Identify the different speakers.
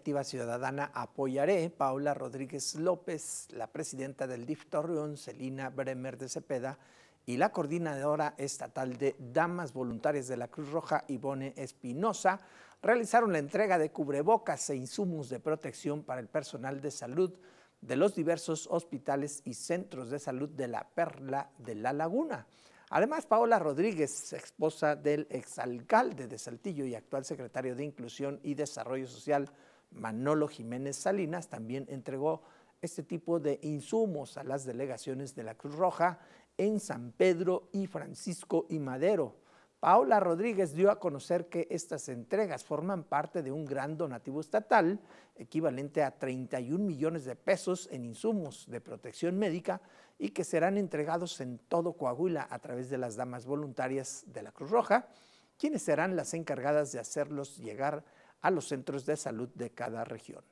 Speaker 1: Activa Ciudadana apoyaré Paula Rodríguez López, la presidenta del DIF Torreón, Celina Bremer de Cepeda y la coordinadora estatal de Damas Voluntarias de la Cruz Roja, Ivone Espinosa, realizaron la entrega de cubrebocas e insumos de protección para el personal de salud de los diversos hospitales y centros de salud de la Perla de la Laguna. Además, Paula Rodríguez, esposa del exalcalde de Saltillo y actual secretario de Inclusión y Desarrollo Social, Manolo Jiménez Salinas también entregó este tipo de insumos a las delegaciones de la Cruz Roja en San Pedro y Francisco y Madero. Paola Rodríguez dio a conocer que estas entregas forman parte de un gran donativo estatal equivalente a 31 millones de pesos en insumos de protección médica y que serán entregados en todo Coahuila a través de las damas voluntarias de la Cruz Roja, quienes serán las encargadas de hacerlos llegar a a los centros de salud de cada región.